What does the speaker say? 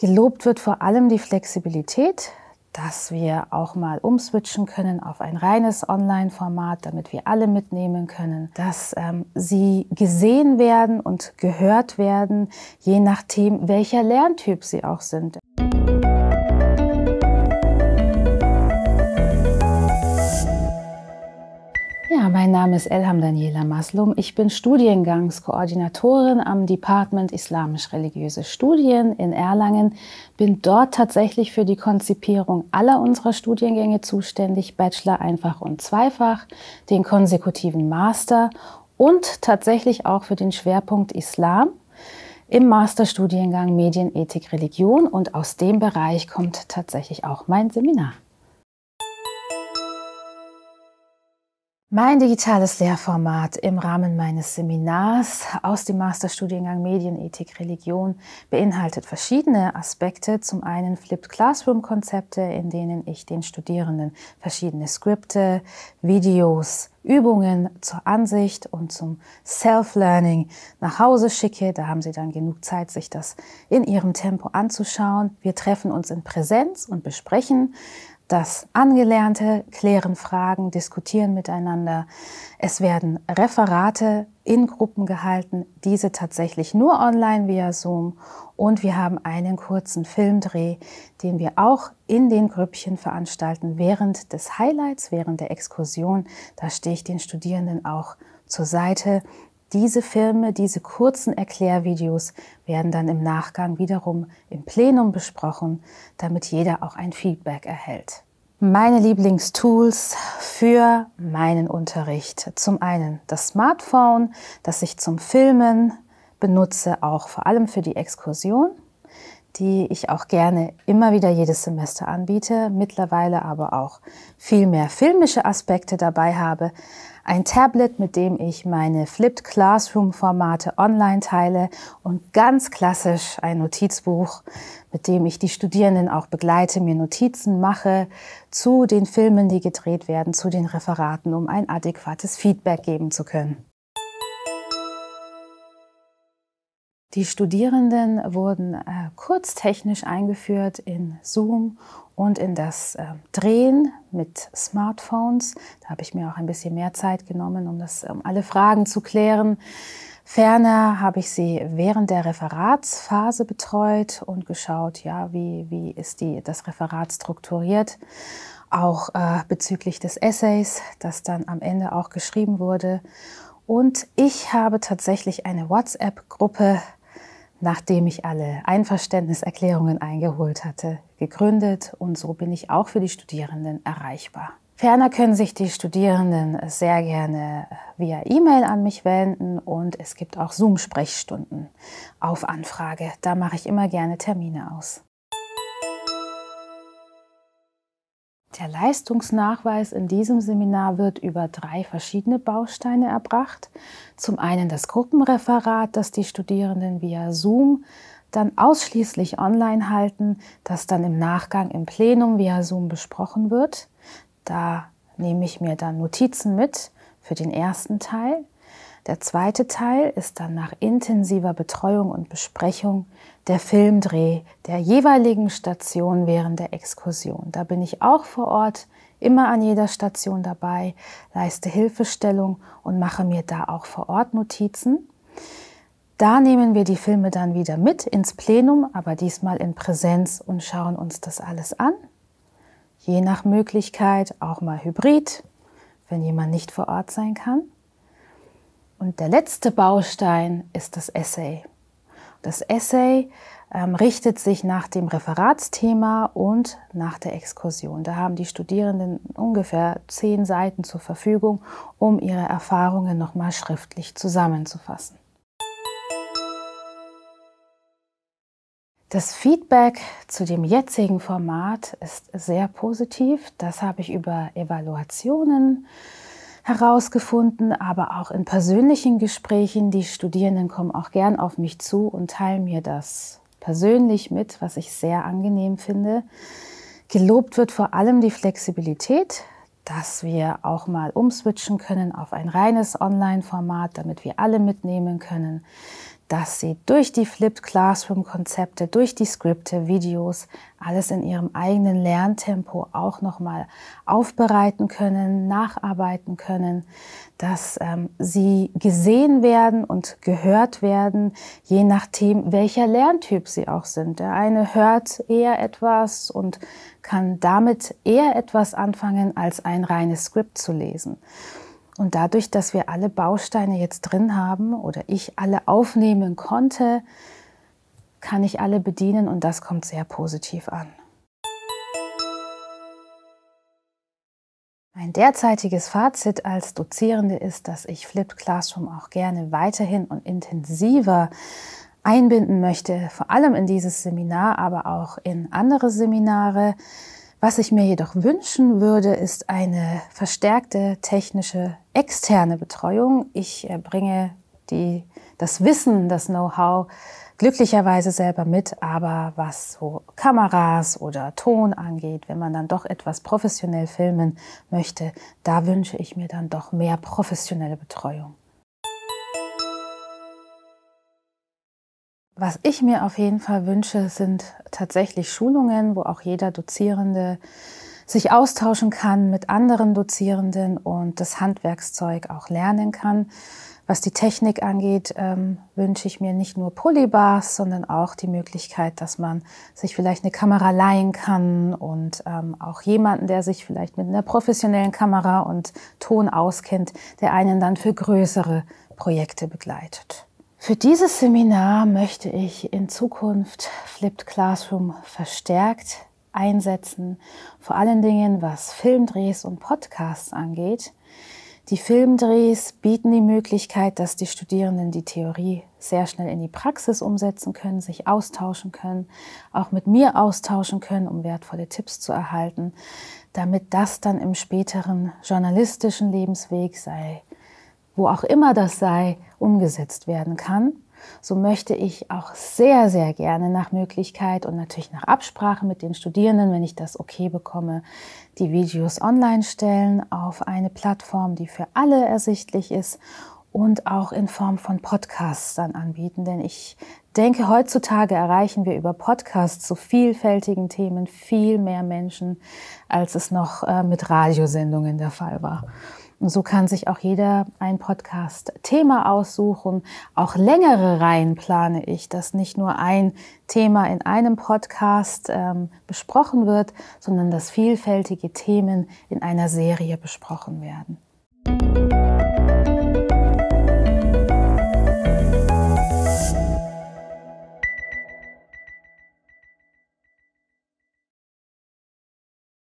Gelobt wird vor allem die Flexibilität, dass wir auch mal umswitchen können auf ein reines Online-Format, damit wir alle mitnehmen können, dass ähm, sie gesehen werden und gehört werden, je nachdem, welcher Lerntyp sie auch sind. mein Name ist Elham Daniela Maslum. Ich bin Studiengangskoordinatorin am Department Islamisch-Religiöse Studien in Erlangen. Bin dort tatsächlich für die Konzipierung aller unserer Studiengänge zuständig, Bachelor einfach und zweifach, den konsekutiven Master und tatsächlich auch für den Schwerpunkt Islam im Masterstudiengang Medienethik Religion. Und aus dem Bereich kommt tatsächlich auch mein Seminar. Mein digitales Lehrformat im Rahmen meines Seminars aus dem Masterstudiengang Medienethik Religion beinhaltet verschiedene Aspekte. Zum einen Flipped Classroom Konzepte, in denen ich den Studierenden verschiedene Skripte, Videos, Übungen zur Ansicht und zum Self-Learning nach Hause schicke. Da haben Sie dann genug Zeit, sich das in Ihrem Tempo anzuschauen. Wir treffen uns in Präsenz und besprechen das Angelernte, klären Fragen, diskutieren miteinander. Es werden Referate in Gruppen gehalten, diese tatsächlich nur online via Zoom. Und wir haben einen kurzen Filmdreh, den wir auch in den Grüppchen veranstalten, während des Highlights, während der Exkursion. Da stehe ich den Studierenden auch zur Seite. Diese Filme, diese kurzen Erklärvideos werden dann im Nachgang wiederum im Plenum besprochen, damit jeder auch ein Feedback erhält. Meine Lieblingstools für meinen Unterricht. Zum einen das Smartphone, das ich zum Filmen benutze, auch vor allem für die Exkursion die ich auch gerne immer wieder jedes Semester anbiete, mittlerweile aber auch viel mehr filmische Aspekte dabei habe. Ein Tablet, mit dem ich meine Flipped Classroom-Formate online teile und ganz klassisch ein Notizbuch, mit dem ich die Studierenden auch begleite, mir Notizen mache zu den Filmen, die gedreht werden, zu den Referaten, um ein adäquates Feedback geben zu können. Die Studierenden wurden äh, kurztechnisch eingeführt in Zoom und in das äh, Drehen mit Smartphones. Da habe ich mir auch ein bisschen mehr Zeit genommen, um das, um alle Fragen zu klären. Ferner habe ich sie während der Referatsphase betreut und geschaut, ja, wie, wie ist die, das Referat strukturiert. Auch äh, bezüglich des Essays, das dann am Ende auch geschrieben wurde. Und ich habe tatsächlich eine WhatsApp-Gruppe nachdem ich alle Einverständniserklärungen eingeholt hatte, gegründet und so bin ich auch für die Studierenden erreichbar. Ferner können sich die Studierenden sehr gerne via E-Mail an mich wenden und es gibt auch Zoom-Sprechstunden auf Anfrage. Da mache ich immer gerne Termine aus. Der Leistungsnachweis in diesem Seminar wird über drei verschiedene Bausteine erbracht. Zum einen das Gruppenreferat, das die Studierenden via Zoom dann ausschließlich online halten, das dann im Nachgang im Plenum via Zoom besprochen wird. Da nehme ich mir dann Notizen mit für den ersten Teil. Der zweite Teil ist dann nach intensiver Betreuung und Besprechung der Filmdreh der jeweiligen Station während der Exkursion. Da bin ich auch vor Ort, immer an jeder Station dabei, leiste Hilfestellung und mache mir da auch vor Ort Notizen. Da nehmen wir die Filme dann wieder mit ins Plenum, aber diesmal in Präsenz und schauen uns das alles an. Je nach Möglichkeit auch mal hybrid, wenn jemand nicht vor Ort sein kann. Und der letzte Baustein ist das Essay. Das Essay ähm, richtet sich nach dem Referatsthema und nach der Exkursion. Da haben die Studierenden ungefähr zehn Seiten zur Verfügung, um ihre Erfahrungen nochmal schriftlich zusammenzufassen. Das Feedback zu dem jetzigen Format ist sehr positiv. Das habe ich über Evaluationen äh, herausgefunden, aber auch in persönlichen Gesprächen. Die Studierenden kommen auch gern auf mich zu und teilen mir das persönlich mit, was ich sehr angenehm finde. Gelobt wird vor allem die Flexibilität, dass wir auch mal umswitchen können auf ein reines Online-Format, damit wir alle mitnehmen können, dass sie durch die Flipped Classroom-Konzepte, durch die Skripte, Videos, alles in ihrem eigenen Lerntempo auch nochmal aufbereiten können, nacharbeiten können, dass ähm, sie gesehen werden und gehört werden, je nachdem, welcher Lerntyp sie auch sind. Der eine hört eher etwas und kann damit eher etwas anfangen, als ein reines Skript zu lesen. Und dadurch, dass wir alle Bausteine jetzt drin haben oder ich alle aufnehmen konnte, kann ich alle bedienen und das kommt sehr positiv an. Mein derzeitiges Fazit als Dozierende ist, dass ich Flipped Classroom auch gerne weiterhin und intensiver einbinden möchte, vor allem in dieses Seminar, aber auch in andere Seminare. Was ich mir jedoch wünschen würde, ist eine verstärkte technische externe Betreuung. Ich äh, bringe die, das Wissen, das Know-how glücklicherweise selber mit, aber was so Kameras oder Ton angeht, wenn man dann doch etwas professionell filmen möchte, da wünsche ich mir dann doch mehr professionelle Betreuung. Was ich mir auf jeden Fall wünsche, sind tatsächlich Schulungen, wo auch jeder Dozierende sich austauschen kann mit anderen Dozierenden und das Handwerkszeug auch lernen kann. Was die Technik angeht, ähm, wünsche ich mir nicht nur Polybars, sondern auch die Möglichkeit, dass man sich vielleicht eine Kamera leihen kann und ähm, auch jemanden, der sich vielleicht mit einer professionellen Kamera und Ton auskennt, der einen dann für größere Projekte begleitet. Für dieses Seminar möchte ich in Zukunft Flipped Classroom verstärkt einsetzen, vor allen Dingen was Filmdrehs und Podcasts angeht. Die Filmdrehs bieten die Möglichkeit, dass die Studierenden die Theorie sehr schnell in die Praxis umsetzen können, sich austauschen können, auch mit mir austauschen können, um wertvolle Tipps zu erhalten, damit das dann im späteren journalistischen Lebensweg, sei wo auch immer das sei, umgesetzt werden kann, so möchte ich auch sehr, sehr gerne nach Möglichkeit und natürlich nach Absprache mit den Studierenden, wenn ich das okay bekomme, die Videos online stellen auf eine Plattform, die für alle ersichtlich ist und auch in Form von Podcasts dann anbieten, denn ich denke, heutzutage erreichen wir über Podcasts zu vielfältigen Themen viel mehr Menschen, als es noch äh, mit Radiosendungen der Fall war. Und so kann sich auch jeder ein Podcast-Thema aussuchen. Auch längere Reihen plane ich, dass nicht nur ein Thema in einem Podcast ähm, besprochen wird, sondern dass vielfältige Themen in einer Serie besprochen werden.